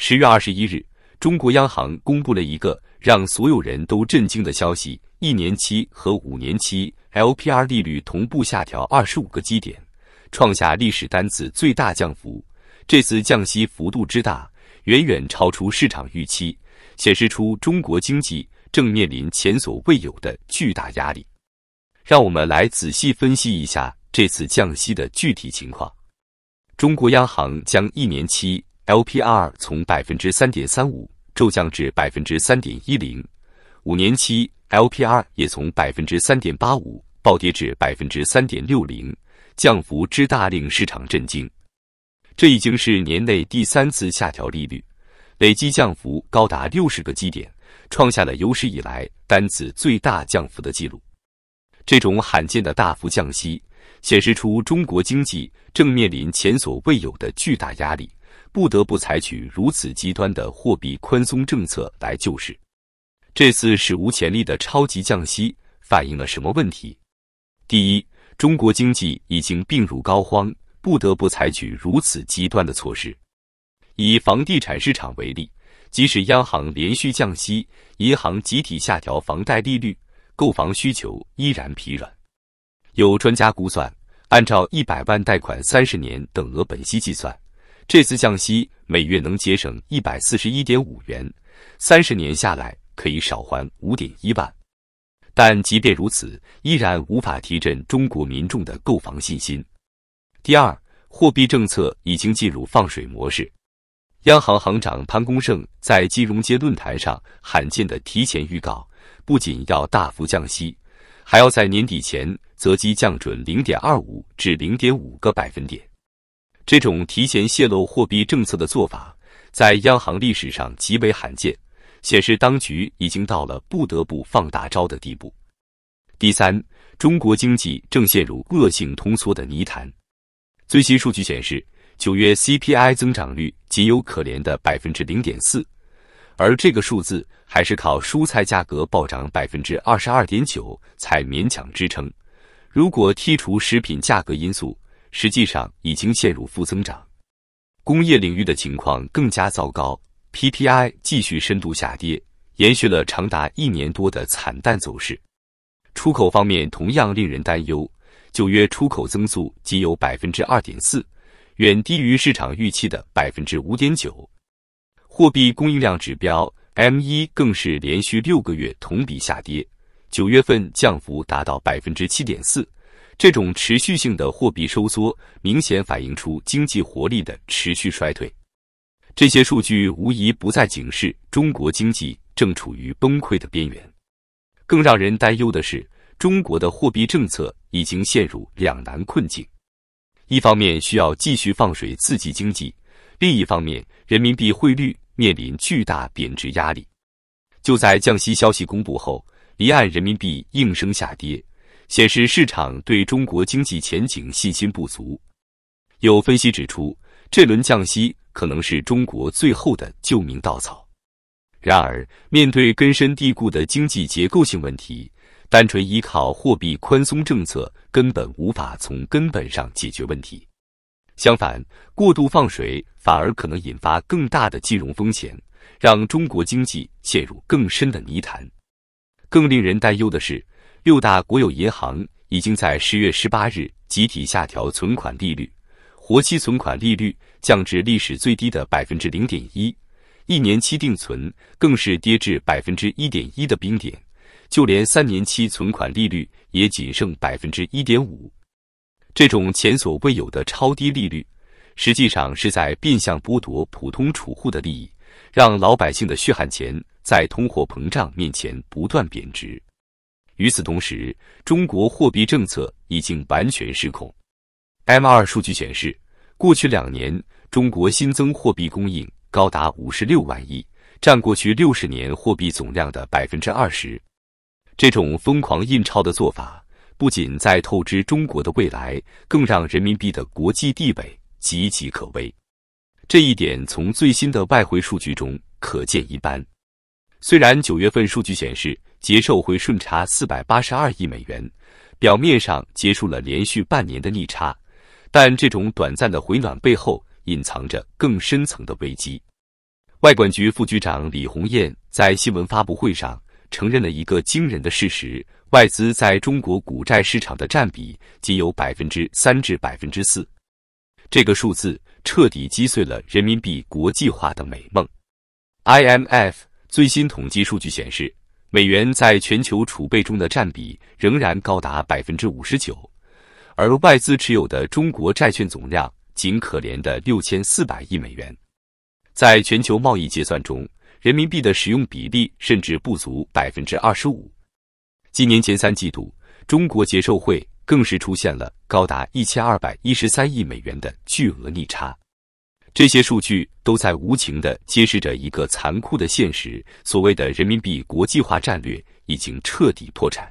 十月二十一日，中国央行公布了一个让所有人都震惊的消息：一年期和五年期 LPR 利率同步下调二十五个基点，创下历史单次最大降幅。这次降息幅度之大，远远超出市场预期，显示出中国经济正面临前所未有的巨大压力。让我们来仔细分析一下这次降息的具体情况。中国央行将一年期。LPR 从百分之三点三五骤降至百分之三点一零，五年期 LPR 也从百分之三点八五暴跌至百分之三点六零，降幅之大令市场震惊。这已经是年内第三次下调利率，累计降幅高达六十个基点，创下了有史以来单次最大降幅的记录。这种罕见的大幅降息显示出中国经济正面临前所未有的巨大压力。不得不采取如此极端的货币宽松政策来救市。这次史无前例的超级降息反映了什么问题？第一，中国经济已经病入膏肓，不得不采取如此极端的措施。以房地产市场为例，即使央行连续降息，银行集体下调房贷利率，购房需求依然疲软。有专家估算，按照一百万贷款三十年等额本息计算。这次降息每月能节省一百四十一点五元，三十年下来可以少还五点一万。但即便如此，依然无法提振中国民众的购房信心。第二，货币政策已经进入放水模式。央行行长潘功胜在金融街论坛上罕见的提前预告，不仅要大幅降息，还要在年底前择机降准零点二五至零点五个百分点。这种提前泄露货币政策的做法，在央行历史上极为罕见，显示当局已经到了不得不放大招的地步。第三，中国经济正陷入恶性通缩的泥潭。最新数据显示，九月 CPI 增长率仅有可怜的百分之零点四，而这个数字还是靠蔬菜价格暴涨百分之二十二点九才勉强支撑。如果剔除食品价格因素，实际上已经陷入负增长，工业领域的情况更加糟糕，PPI 继续深度下跌，延续了长达一年多的惨淡走势。出口方面同样令人担忧，九月出口增速仅有百分之二点四，远低于市场预期的百分之五点九。货币供应量指标 M1 更是连续六个月同比下跌，九月份降幅达到百分之七点四。这种持续性的货币收缩明显反映出经济活力的持续衰退。这些数据无疑不再警示中国经济正处于崩溃的边缘。更让人担忧的是，中国的货币政策已经陷入两难困境：一方面需要继续放水刺激经济，另一方面人民币汇率面临巨大贬值压力。就在降息消息公布后，离岸人民币应声下跌。显示市场对中国经济前景信心不足。有分析指出，这轮降息可能是中国最后的救命稻草。然而，面对根深蒂固的经济结构性问题，单纯依靠货币宽松政策根本无法从根本上解决问题。相反，过度放水反而可能引发更大的金融风险，让中国经济陷入更深的泥潭。更令人担忧的是。六大国有银行已经在十月十八日集体下调存款利率，活期存款利率降至历史最低的百分之零点一，一年期定存更是跌至百分之一点一的冰点，就连三年期存款利率也仅剩百分之一点五。这种前所未有的超低利率，实际上是在变相剥夺普通储户的利益，让老百姓的血汗钱在通货膨胀面前不断贬值。与此同时，中国货币政策已经完全失控。M2 数据显示，过去两年中国新增货币供应高达五十六万亿，占过去六十年货币总量的百分之二十。这种疯狂印钞的做法，不仅在透支中国的未来，更让人民币的国际地位岌岌可危。这一点从最新的外汇数据中可见一斑。虽然九月份数据显示，结售汇顺差四百八十二亿美元，表面上结束了连续半年的逆差，但这种短暂的回暖背后隐藏着更深层的危机。外管局副局长李红艳在新闻发布会上承认了一个惊人的事实：外资在中国股债市场的占比仅有百分之三至百分之四，这个数字彻底击碎了人民币国际化的美梦。IMF 最新统计数据显示。美元在全球储备中的占比仍然高达百分之五十九，而外资持有的中国债券总量仅可怜的六千四百亿美元。在全球贸易结算中，人民币的使用比例甚至不足百分之二十五。今年前三季度，中国结售汇更是出现了高达一千二百一十三亿美元的巨额逆差。这些数据都在无情地揭示着一个残酷的现实：所谓的人民币国际化战略已经彻底破产。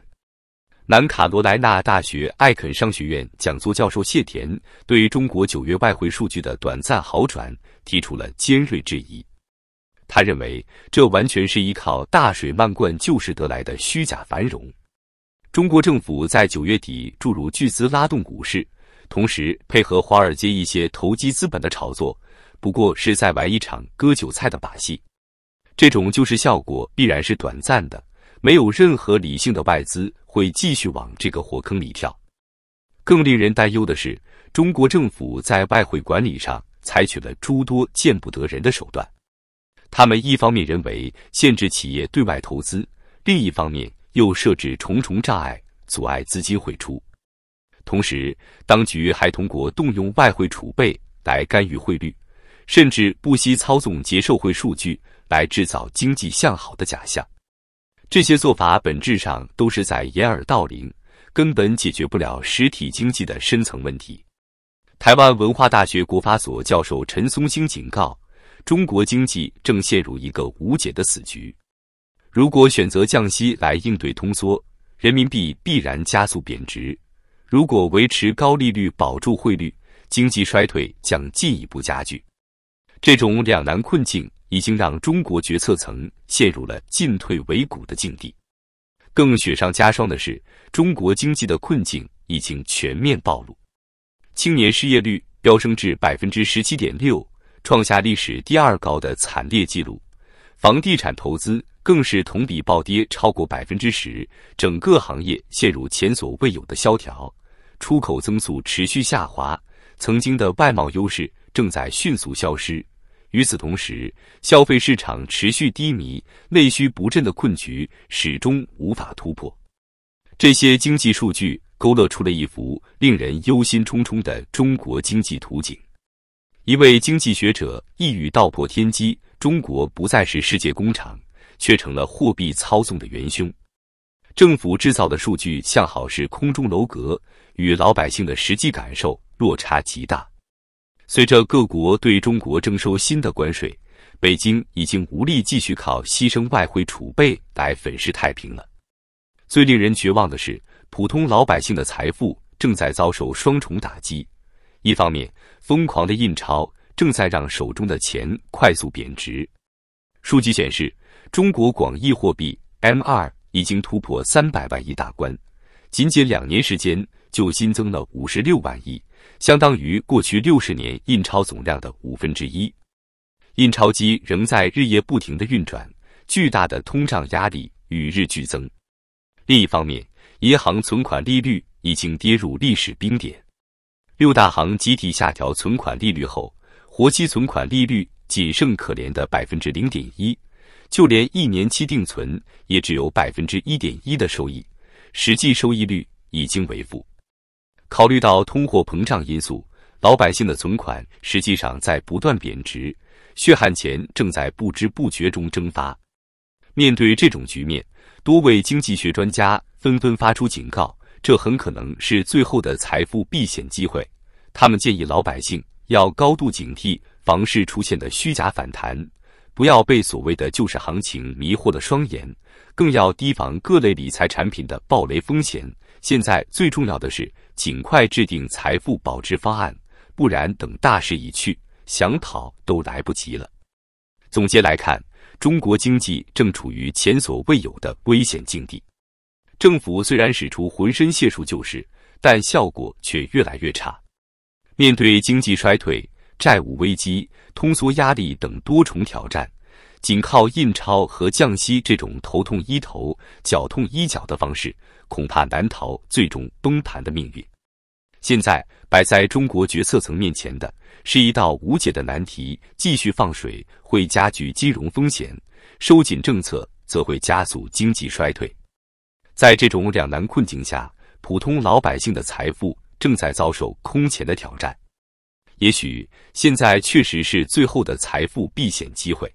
南卡罗莱纳大学艾肯商学院讲座教授谢田对中国九月外汇数据的短暂好转提出了尖锐质疑，他认为这完全是依靠大水漫灌救市得来的虚假繁荣。中国政府在九月底注入巨资拉动股市，同时配合华尔街一些投机资本的炒作。不过是在玩一场割韭菜的把戏，这种救市效果必然是短暂的，没有任何理性的外资会继续往这个火坑里跳。更令人担忧的是，中国政府在外汇管理上采取了诸多见不得人的手段。他们一方面认为限制企业对外投资，另一方面又设置重重障碍阻碍资金汇出。同时，当局还通过动用外汇储备来干预汇率。甚至不惜操纵结售汇数据来制造经济向好的假象，这些做法本质上都是在掩耳盗铃，根本解决不了实体经济的深层问题。台湾文化大学国发所教授陈松兴警告：中国经济正陷入一个无解的死局。如果选择降息来应对通缩，人民币必然加速贬值；如果维持高利率保住汇率，经济衰退将进一步加剧。这种两难困境已经让中国决策层陷入了进退维谷的境地。更雪上加霜的是，中国经济的困境已经全面暴露，青年失业率飙升至百分之十七点六，创下历史第二高的惨烈纪录。房地产投资更是同比暴跌超过百分之十，整个行业陷入前所未有的萧条。出口增速持续下滑，曾经的外贸优势。正在迅速消失。与此同时，消费市场持续低迷，内需不振的困局始终无法突破。这些经济数据勾勒出了一幅令人忧心忡忡的中国经济图景。一位经济学者一语道破天机：中国不再是世界工厂，却成了货币操纵的元凶。政府制造的数据向好是空中楼阁，与老百姓的实际感受落差极大。随着各国对中国征收新的关税，北京已经无力继续靠牺牲外汇储备来粉饰太平了。最令人绝望的是，普通老百姓的财富正在遭受双重打击：一方面，疯狂的印钞正在让手中的钱快速贬值。数据显示，中国广义货币 M2 已经突破三百万亿大关，仅仅两年时间。就新增了五十六万亿，相当于过去六十年印钞总量的五分之一。印钞机仍在日夜不停的运转，巨大的通胀压力与日俱增。另一方面，银行存款利率已经跌入历史冰点。六大行集体下调存款利率后，活期存款利率仅剩可怜的百分之零点一，就连一年期定存也只有百分之一点一的收益，实际收益率已经为负。考虑到通货膨胀因素，老百姓的存款实际上在不断贬值，血汗钱正在不知不觉中蒸发。面对这种局面，多位经济学专家纷纷发出警告，这很可能是最后的财富避险机会。他们建议老百姓要高度警惕房市出现的虚假反弹，不要被所谓的救市行情迷惑了双眼，更要提防各类理财产品的暴雷风险。现在最重要的是尽快制定财富保值方案，不然等大势已去，想跑都来不及了。总结来看，中国经济正处于前所未有的危险境地，政府虽然使出浑身解数救市，但效果却越来越差。面对经济衰退、债务危机、通缩压力等多重挑战。仅靠印钞和降息这种头痛医头、脚痛医脚的方式，恐怕难逃最终崩盘的命运。现在摆在中国决策层面前的是一道无解的难题：继续放水会加剧金融风险，收紧政策则会加速经济衰退。在这种两难困境下，普通老百姓的财富正在遭受空前的挑战。也许现在确实是最后的财富避险机会。